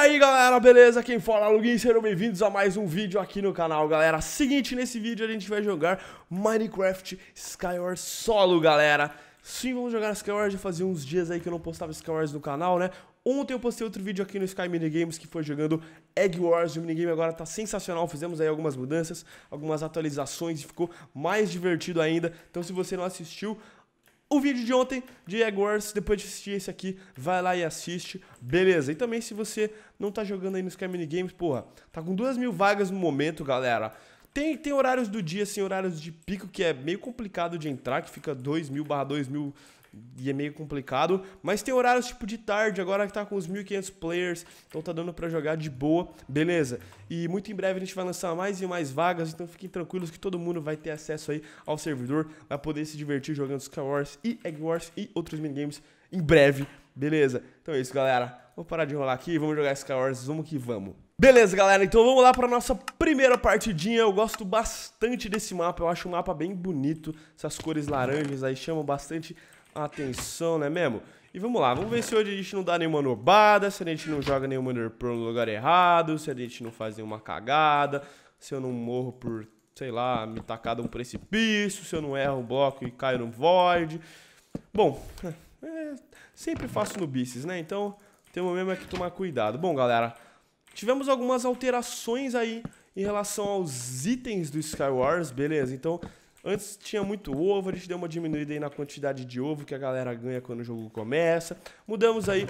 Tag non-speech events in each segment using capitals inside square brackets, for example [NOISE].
aí galera, beleza? Quem fala Luigi, sejam bem-vindos a mais um vídeo aqui no canal, galera. Seguinte, nesse vídeo a gente vai jogar Minecraft Skyward Solo, galera. Sim, vamos jogar Skyward, já fazia uns dias aí que eu não postava Skyward no canal, né? Ontem eu postei outro vídeo aqui no Sky Minigames que foi jogando Egg Wars, o minigame agora tá sensacional, fizemos aí algumas mudanças, algumas atualizações e ficou mais divertido ainda. Então se você não assistiu, o vídeo de ontem de Wars depois de assistir esse aqui, vai lá e assiste, beleza? E também se você não tá jogando aí no Sky Mini Games, porra, tá com duas mil vagas no momento, galera. Tem, tem horários do dia, assim, horários de pico, que é meio complicado de entrar, que fica 2 mil barra 2 mil e é meio complicado, mas tem horários tipo de tarde, agora que tá com os 1500 players, então tá dando para jogar de boa, beleza? E muito em breve a gente vai lançar mais e mais vagas, então fiquem tranquilos que todo mundo vai ter acesso aí ao servidor, vai poder se divertir jogando Sky Wars e Egg Wars e outros minigames em breve, beleza? Então é isso, galera. Vou parar de enrolar aqui, vamos jogar Sky Wars, vamos que vamos. Beleza, galera, então vamos lá para nossa primeira partidinha. Eu gosto bastante desse mapa, eu acho um mapa bem bonito. Essas cores laranjas aí chamam bastante atenção, né, mesmo? E vamos lá, vamos ver se hoje a gente não dá nenhuma norbada, se a gente não joga nenhuma norpro no lugar errado, se a gente não faz nenhuma cagada, se eu não morro por, sei lá, me tacar de um precipício, se eu não erro um bloco e caio no void. Bom, [LAUGHS] é, sempre faço no bices, né? Então temos mesmo é que tomar cuidado. Bom, galera, tivemos algumas alterações aí em relação aos itens do Skywars, beleza? Então Antes tinha muito ovo, a gente deu uma diminuída aí na quantidade de ovo que a galera ganha quando o jogo começa. Mudamos aí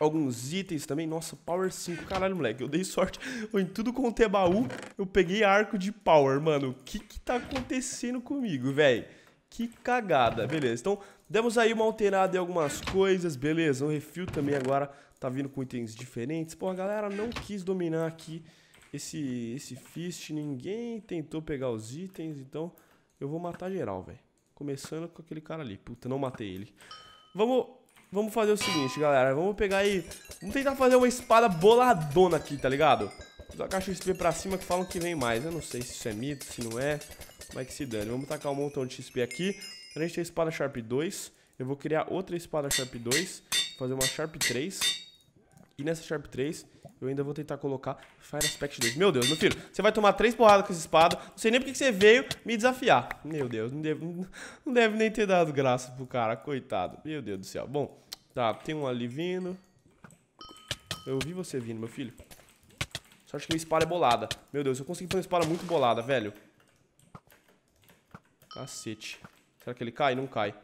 alguns itens também. Nossa, Power 5. Caralho, moleque, eu dei sorte. [LAUGHS] em tudo com o é baú, eu peguei arco de Power, mano. O que que tá acontecendo comigo, velho? Que cagada. Beleza, então demos aí uma alterada em algumas coisas, beleza. Um refil também agora tá vindo com itens diferentes. Pô, a galera não quis dominar aqui esse, esse fist. Ninguém tentou pegar os itens, então... Eu vou matar geral, velho. Começando com aquele cara ali. Puta, não matei ele. Vamos, vamos fazer o seguinte, galera. Vamos pegar aí... Vamos tentar fazer uma espada boladona aqui, tá ligado? a caixa XP pra cima que falam que vem mais. Eu não sei se isso é mito, se não é. é que se dane. Vamos tacar um montão de XP aqui. A gente tem a espada Sharp 2. Eu vou criar outra espada Sharp 2. Fazer uma Sharp 3. E nessa Sharp 3 eu ainda vou tentar colocar Fire Aspect 2. Meu Deus, meu filho, você vai tomar três porradas com essa espada. Não sei nem porque você veio me desafiar. Meu Deus, não deve, [LAUGHS] não deve nem ter dado graça pro cara, coitado. Meu Deus do céu. Bom, tá, tem um ali vindo. Eu vi você vindo, meu filho. só acho que minha espada é bolada. Meu Deus, eu consegui fazer uma espada muito bolada, velho. Cacete. Será que ele cai? Não cai.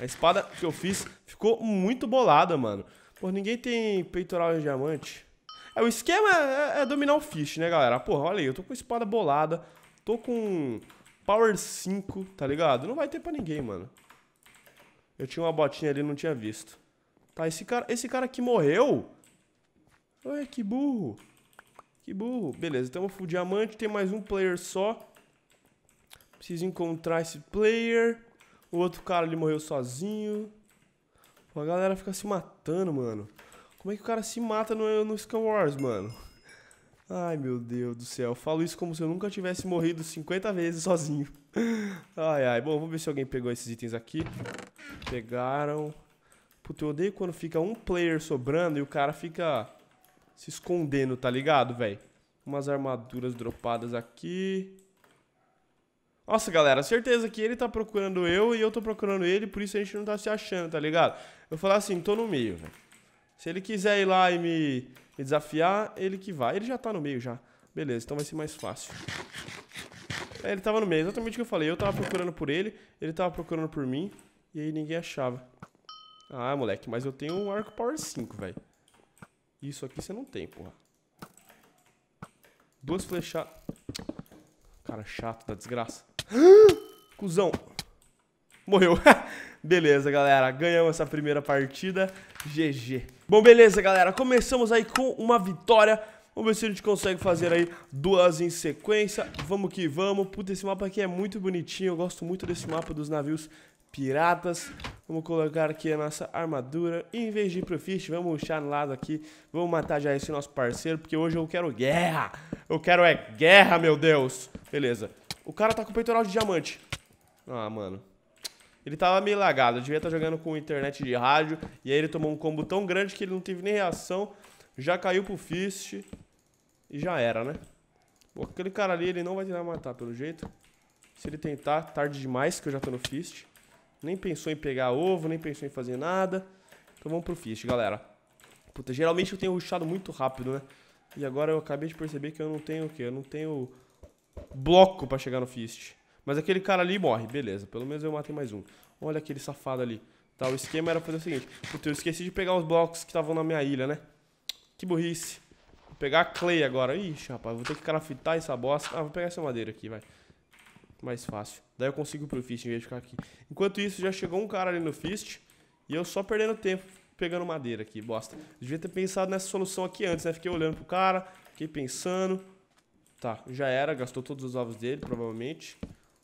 A espada que eu fiz ficou muito bolada, mano. Pô, ninguém tem peitoral de diamante. É, o esquema é, é dominar o Fish, né, galera? Porra, olha aí, eu tô com espada bolada, tô com Power 5, tá ligado? Não vai ter pra ninguém, mano. Eu tinha uma botinha ali e não tinha visto. Tá, esse cara, esse cara aqui morreu? Ué, que burro. Que burro. Beleza, tamo então full diamante, tem mais um player só. Preciso encontrar esse player. O outro cara, ele morreu sozinho. a galera fica se matando, mano. Como é que o cara se mata no, no Scan Wars, mano? Ai, meu Deus do céu. Eu falo isso como se eu nunca tivesse morrido 50 vezes sozinho. [LAUGHS] Ai, ai. Bom, vamos ver se alguém pegou esses itens aqui. Pegaram. Puta, eu odeio quando fica um player sobrando e o cara fica se escondendo, tá ligado, velho? Umas armaduras dropadas aqui. Nossa, galera, certeza que ele tá procurando eu e eu tô procurando ele, por isso a gente não tá se achando, tá ligado? Eu falar assim, tô no meio, velho. Se ele quiser ir lá e me, me desafiar, ele que vai. Ele já tá no meio já. Beleza, então vai ser mais fácil. É, ele tava no meio, exatamente o que eu falei. Eu tava procurando por ele, ele tava procurando por mim, e aí ninguém achava. Ah, moleque, mas eu tenho um Arco Power 5, velho. Isso aqui você não tem, porra. Duas flechadas. Cara chato da desgraça. [GASPS] Cusão. Morreu. [LAUGHS] beleza, galera. Ganhamos essa primeira partida. GG. Bom, beleza, galera. Começamos aí com uma vitória. Vamos ver se a gente consegue fazer aí duas em sequência. Vamos que vamos. Puta, esse mapa aqui é muito bonitinho. Eu gosto muito desse mapa dos navios piratas. Vamos colocar aqui a nossa armadura. E em vez de ir pro Fish, vamos puxar no lado aqui. Vamos matar já esse nosso parceiro, porque hoje eu quero guerra. Eu quero é guerra, meu Deus. Beleza. O cara tá com o peitoral de diamante. Ah, mano. Ele tava meio lagado, devia estar tá jogando com internet de rádio. E aí ele tomou um combo tão grande que ele não teve nem reação. Já caiu pro fist. E já era, né? Pô, aquele cara ali, ele não vai tentar matar, pelo jeito. Se ele tentar, tarde demais, que eu já tô no fist. Nem pensou em pegar ovo, nem pensou em fazer nada. Então vamos pro fist, galera. Puta, geralmente eu tenho rushado muito rápido, né? E agora eu acabei de perceber que eu não tenho o quê? Eu não tenho bloco pra chegar no fist. Mas aquele cara ali morre, beleza. Pelo menos eu matei mais um. Olha aquele safado ali. Tá, o esquema era fazer o seguinte. Puta, eu esqueci de pegar os blocos que estavam na minha ilha, né? Que burrice. Vou pegar a clay agora. Ixi, rapaz, vou ter que crafitar essa bosta. Ah, vou pegar essa madeira aqui, vai. Mais fácil. Daí eu consigo ir pro Fist em vez de ficar aqui. Enquanto isso, já chegou um cara ali no Fist. E eu só perdendo tempo pegando madeira aqui, bosta. devia ter pensado nessa solução aqui antes, né? Fiquei olhando pro cara, fiquei pensando. Tá, já era, gastou todos os ovos dele, provavelmente.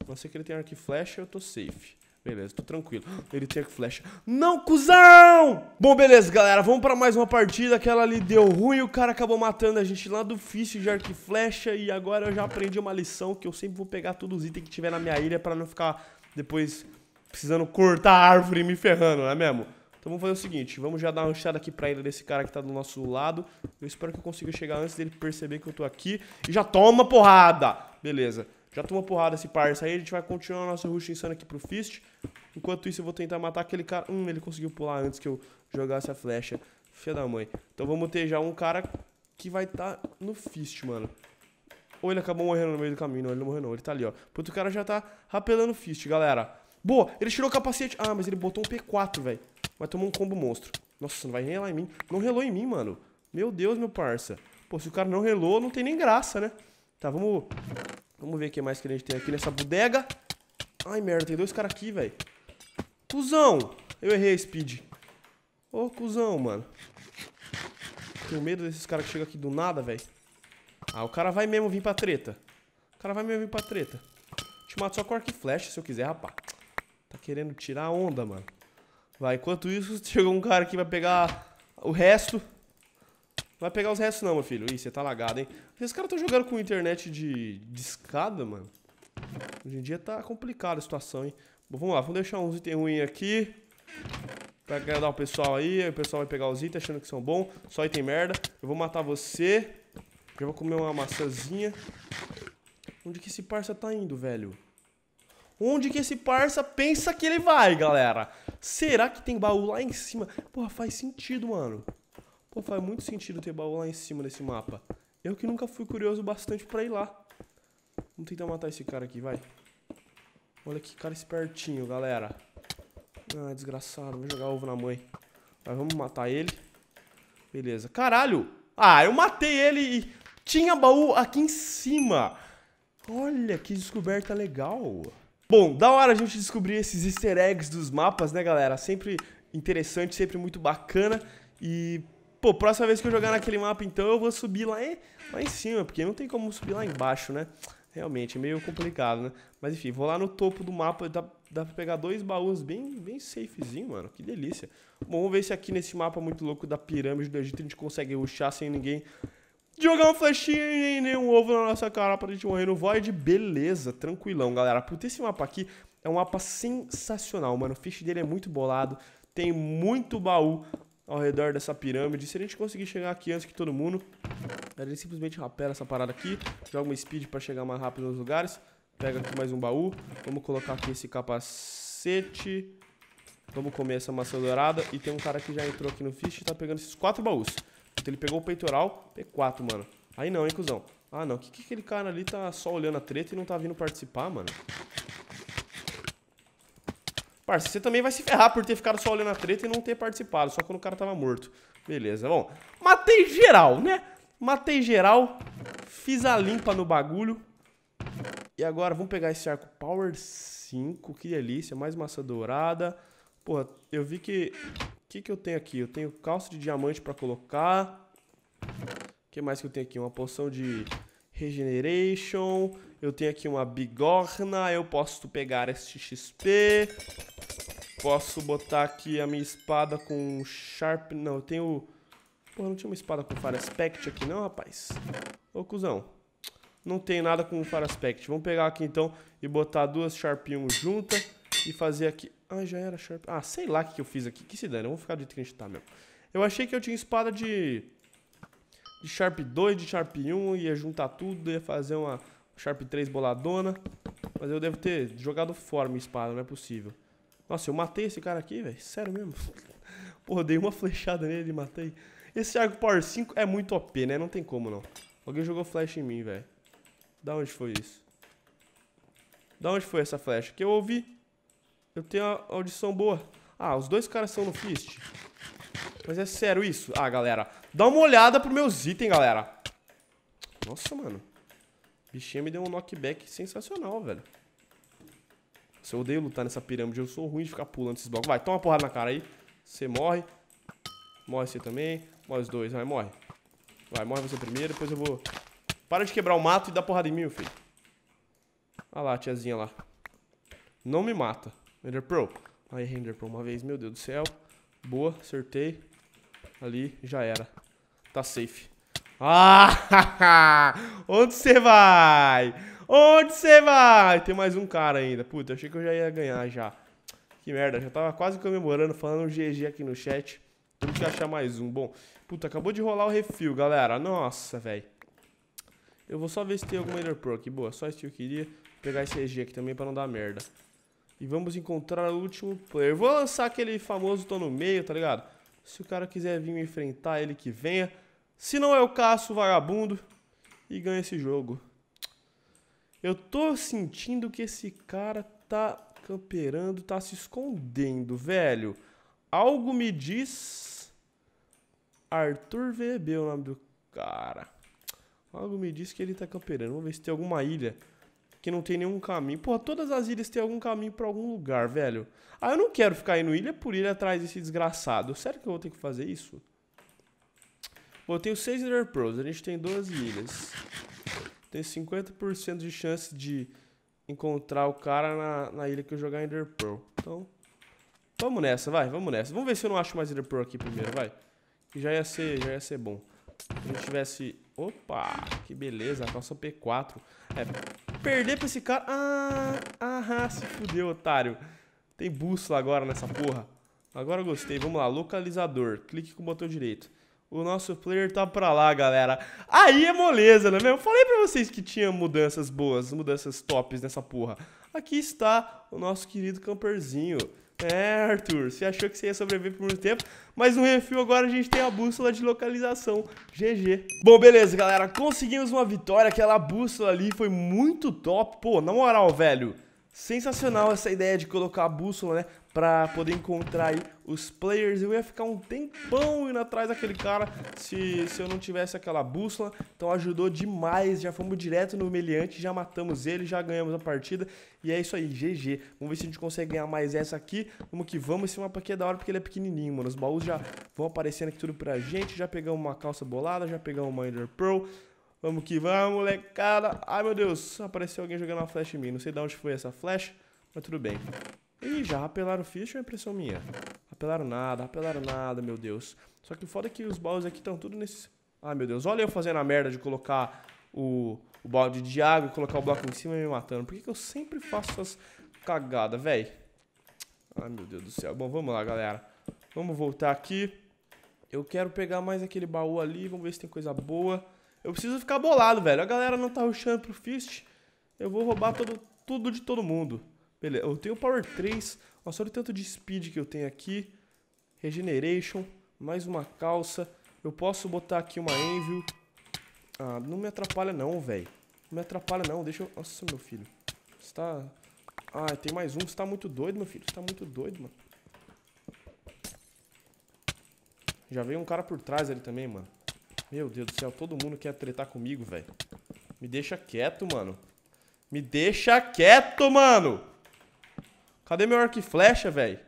A não ser que ele tenha arco e flecha, eu tô safe. Beleza, tô tranquilo. [GASPS] Ele tem arco e flecha. Não, cuzão! Bom, beleza, galera. Vamos pra mais uma partida. Aquela ali deu ruim. O cara acabou matando a gente lá do fício de arco e flecha. E agora eu já aprendi uma lição que eu sempre vou pegar todos os itens que tiver na minha ilha pra não ficar depois precisando cortar a árvore e me ferrando, não é mesmo? Então vamos fazer o seguinte, vamos já dar uma chada aqui pra ilha desse cara que tá do nosso lado. Eu espero que eu consiga chegar antes dele perceber que eu tô aqui. E já toma porrada! Beleza. Já tomou porrada esse parça aí, a gente vai continuar a nossa rush insana aqui pro Fist. Enquanto isso, eu vou tentar matar aquele cara. Hum, ele conseguiu pular antes que eu jogasse a flecha. Filha da mãe. Então vamos ter já um cara que vai estar tá no Fist, mano. Ou ele acabou morrendo no meio do caminho. Não, ele não morreu não, ele tá ali, ó. O o cara já tá rapelando o Fist, galera. Boa, ele tirou o capacete. Ah, mas ele botou um P4, velho. Vai tomar um combo monstro. Nossa, não vai relar em mim. Não relou em mim, mano. Meu Deus, meu parça. Pô, se o cara não relou, não tem nem graça, né? Tá, vamos Vamos ver o que mais que a gente tem aqui nessa bodega. Ai, merda, tem dois caras aqui, velho. Cusão! Eu errei a speed. Ô, cuzão, mano. Tenho medo desses caras que chegam aqui do nada, velho. Ah, o cara vai mesmo vir pra treta. O cara vai mesmo vir pra treta. Te mato só com arco e flecha se eu quiser, rapá. Tá querendo tirar a onda, mano. Vai, enquanto isso, [LAUGHS] chegou um cara que vai pegar o resto. Vai pegar os restos não, meu filho. Ih, você tá lagado, hein? Esses caras estão jogando com internet de, de escada, mano. Hoje em dia tá complicada a situação, hein? Bom, vamos lá, vamos deixar uns itens ruins aqui. Pra agradar o pessoal aí. O pessoal vai pegar os itens achando que são bons. Só item merda. Eu vou matar você. Eu vou comer uma maçãzinha. Onde que esse parça tá indo, velho? Onde que esse parça pensa que ele vai, galera? Será que tem baú lá em cima? Porra, faz sentido, mano. Pô, faz muito sentido ter baú lá em cima desse mapa. Eu que nunca fui curioso bastante pra ir lá. Vamos tentar matar esse cara aqui, vai. Olha que cara espertinho, galera. Ah, desgraçado. Vou jogar ovo na mãe. Mas vamos matar ele. Beleza. Caralho! Ah, eu matei ele e tinha baú aqui em cima. Olha, que descoberta legal. Bom, da hora a gente descobrir esses easter eggs dos mapas, né, galera? Sempre interessante, sempre muito bacana. E Pô, próxima vez que eu jogar naquele mapa, então, eu vou subir lá em, lá em cima, porque não tem como subir lá embaixo, né? Realmente, é meio complicado, né? Mas enfim, vou lá no topo do mapa, dá, dá pra pegar dois baús bem, bem safezinho, mano. Que delícia. Bom, vamos ver se aqui nesse mapa muito louco da pirâmide do Egito a gente consegue ruxar sem ninguém jogar uma flechinha e nem um ovo na nossa cara pra gente morrer no Void. Beleza, tranquilão, galera. Puta, esse mapa aqui é um mapa sensacional, mano. O fish dele é muito bolado, tem muito baú, ao redor dessa pirâmide. Se a gente conseguir chegar aqui antes que todo mundo, a gente simplesmente rapela essa parada aqui, joga uma speed para chegar mais rápido nos lugares. Pega aqui mais um baú. Vamos colocar aqui esse capacete. Vamos comer essa maçã dourada. E tem um cara que já entrou aqui no Fish e tá pegando esses quatro baús. Então ele pegou o peitoral, P4, mano. Aí não, hein, cuzão. Ah, não. O que, que aquele cara ali tá só olhando a treta e não tá vindo participar, mano? Parça, você também vai se ferrar por ter ficado só olhando a treta e não ter participado, só quando o cara tava morto. Beleza, bom. Matei geral, né? Matei geral, fiz a limpa no bagulho. E agora vamos pegar esse arco Power 5, que delícia, mais massa dourada. Porra, eu vi que... O que, que eu tenho aqui? Eu tenho calça de diamante pra colocar. O que mais que eu tenho aqui? Uma poção de regeneration. Eu tenho aqui uma bigorna, eu posso pegar este XP. Posso botar aqui a minha espada com Sharp... Não, eu tenho... Pô, não tinha uma espada com Fire Aspect aqui não, rapaz? Ô, cuzão. Não tem nada com Fire Aspect. Vamos pegar aqui então e botar duas Sharp 1 juntas e fazer aqui... Ah, já era Sharp... Ah, sei lá o que eu fiz aqui. Que se dane, Vou ficar de jeito que a gente tá mesmo. Eu achei que eu tinha espada de... De Sharp 2, de Sharp 1, ia juntar tudo, ia fazer uma Sharp 3 boladona. Mas eu devo ter jogado fora minha espada, não é possível. Nossa, eu matei esse cara aqui, velho. Sério mesmo. [LAUGHS] Porra, dei uma flechada nele e matei. Esse Arco Power 5 é muito OP, né? Não tem como, não. Alguém jogou flash em mim, velho. Da onde foi isso? Da onde foi essa flecha? Que eu ouvi. Eu tenho a audição boa. Ah, os dois caras são no Fist. Mas é sério isso? Ah, galera. Dá uma olhada pros meus itens, galera. Nossa, mano. Bichinha me deu um knockback sensacional, velho. Se eu odeio lutar nessa pirâmide, eu sou ruim de ficar pulando esses blocos. Vai, toma uma porrada na cara aí. Você morre. Morre você também. Morre os dois, vai, morre. Vai, morre você primeiro, depois eu vou... Para de quebrar o mato e dar porrada em mim, meu filho. Olha lá, a tiazinha lá. Não me mata. Render Pro. Aí, Render Pro uma vez, meu Deus do céu. Boa, acertei. Ali, já era. Tá safe. Ah! [LAUGHS] Onde você vai? Onde você vai? Tem mais um cara ainda. Puta, achei que eu já ia ganhar já. Que merda, já tava quase comemorando, falando GG aqui no chat. Tem que achar mais um. Bom, puta, acabou de rolar o refil, galera. Nossa, velho. Eu vou só ver se tem algum Ender Pro aqui. Boa, só isso que eu queria. Vou pegar esse EG aqui também pra não dar merda. E vamos encontrar o último player. Vou lançar aquele famoso tô no meio, tá ligado? Se o cara quiser vir me enfrentar, ele que venha. Se não é o caso, vagabundo. E ganho esse jogo. Eu tô sentindo que esse cara tá camperando, tá se escondendo, velho. Algo me diz. Arthur VB é o nome do cara. Algo me diz que ele tá camperando. Vamos ver se tem alguma ilha que não tem nenhum caminho. Porra, todas as ilhas têm algum caminho para algum lugar, velho. Ah, eu não quero ficar indo ilha por ilha atrás desse desgraçado. Sério que eu vou ter que fazer isso? Bom, eu tenho 6 Ender Pros, a gente tem 12 ilhas tem 50% de chance de encontrar o cara na, na ilha que eu jogar Ender Pearl. Então, vamos nessa, vai, vamos nessa. Vamos ver se eu não acho mais Ender Pearl aqui primeiro, vai. Que já ia ser, já ia ser bom. Se eu tivesse... Opa, que beleza, a calça P4. É, perder pra esse cara... Ah, ah, se fudeu, otário. Tem bússola agora nessa porra. Agora eu gostei, vamos lá, localizador. Clique com o botão direito. O nosso player tá pra lá, galera. Aí é moleza, né, mesmo Eu falei pra vocês que tinha mudanças boas, mudanças tops nessa porra. Aqui está o nosso querido camperzinho. É, Arthur, você achou que você ia sobreviver por muito tempo, mas no refil agora a gente tem a bússola de localização, GG. Bom, beleza, galera, conseguimos uma vitória, aquela bússola ali foi muito top. Pô, na moral, velho, Sensacional essa ideia de colocar a bússola, né? Pra poder encontrar aí os players. Eu ia ficar um tempão indo atrás daquele cara se, se eu não tivesse aquela bússola. Então ajudou demais. Já fomos direto no meliante, já matamos ele, já ganhamos a partida. E é isso aí, GG. Vamos ver se a gente consegue ganhar mais essa aqui. Vamos que vamos. Esse mapa aqui é da hora porque ele é pequenininho, mano. Os baús já vão aparecendo aqui tudo pra gente. Já pegamos uma calça bolada, já pegamos uma Ender Pearl. Vamos que vamos, molecada. Ai, meu Deus. Apareceu alguém jogando uma flecha em mim. Não sei de onde foi essa flecha, mas tudo bem. Ih, já apelaram ficha ou é impressão minha? Apelaram nada, apelaram nada, meu Deus. Só que o foda é que os baús aqui estão tudo nesse... Ai, meu Deus. Olha eu fazendo a merda de colocar o, o balde de água, colocar o bloco em cima e me matando. Por que, que eu sempre faço essas cagadas, velho? Ai, meu Deus do céu. Bom, vamos lá, galera. Vamos voltar aqui. Eu quero pegar mais aquele baú ali. Vamos ver se tem coisa boa. Eu preciso ficar bolado, velho. A galera não tá rushando pro Fist. Eu vou roubar todo, tudo de todo mundo. Beleza, eu tenho Power 3. Nossa, olha o tanto de Speed que eu tenho aqui. Regeneration. Mais uma calça. Eu posso botar aqui uma Envil. Ah, não me atrapalha não, velho. Não me atrapalha não. Deixa eu... Nossa, meu filho. Você tá... Ah, tem mais um. Você tá muito doido, meu filho. Você tá muito doido, mano. Já veio um cara por trás ali também, mano. Meu Deus do céu, todo mundo quer tretar comigo, velho. Me deixa quieto, mano. Me deixa quieto, mano! Cadê meu arco e flecha, velho?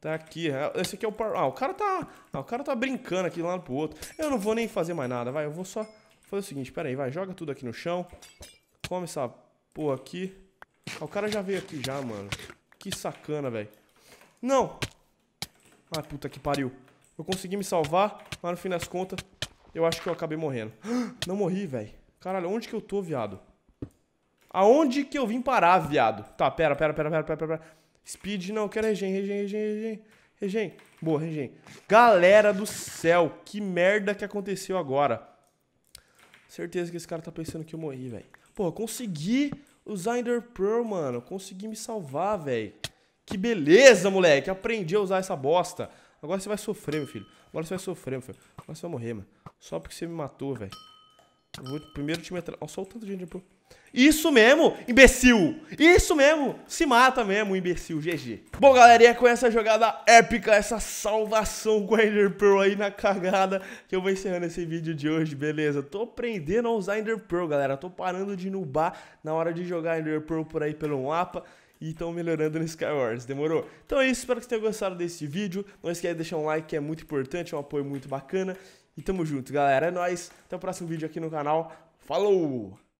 Tá aqui. É, esse aqui é o par... Ah, o cara tá... Ah, o cara tá brincando aqui de um lado pro outro. Eu não vou nem fazer mais nada, vai. Eu vou só fazer o seguinte. Pera aí, vai. Joga tudo aqui no chão. Come essa porra aqui. Ah, o cara já veio aqui já, mano. Que sacana, velho. Não! Ah, puta que pariu. Eu consegui me salvar, mas no fim das contas, eu acho que eu acabei morrendo. [GASPS] Não morri, velho. Caralho, onde que eu tô, viado? Aonde que eu vim parar, viado? Tá, pera, pera, pera, pera, pera, pera. Speed, não, eu quero regen, regen, regen, regen. Regen. Boa, regen. Galera do céu, que merda que aconteceu agora. Certeza que esse cara tá pensando que eu morri, velho. Pô, consegui usar Ender Pearl, mano. Consegui me salvar, velho. Que beleza, moleque. Aprendi a usar essa bosta. Agora você vai sofrer, meu filho. Agora você vai sofrer, meu filho. Agora você vai morrer, mano. Só porque você me matou, velho. vou primeiro te meter. Olha só o tanto de gente. Isso mesmo, imbecil! Isso mesmo! Se mata mesmo, imbecil, GG. Bom, galerinha, com essa jogada épica, essa salvação com a Ender Pearl aí na cagada, que eu vou encerrando esse vídeo de hoje, beleza? Tô aprendendo a usar Ender Pearl, galera. Tô parando de nubar na hora de jogar Ender Pearl por aí pelo mapa e estão melhorando no Skywars, demorou? Então é isso, espero que vocês tenham gostado desse vídeo. Não esquece de deixar um like que é muito importante, é um apoio muito bacana. E tamo junto, galera. É nóis. Até o próximo vídeo aqui no canal. Falou!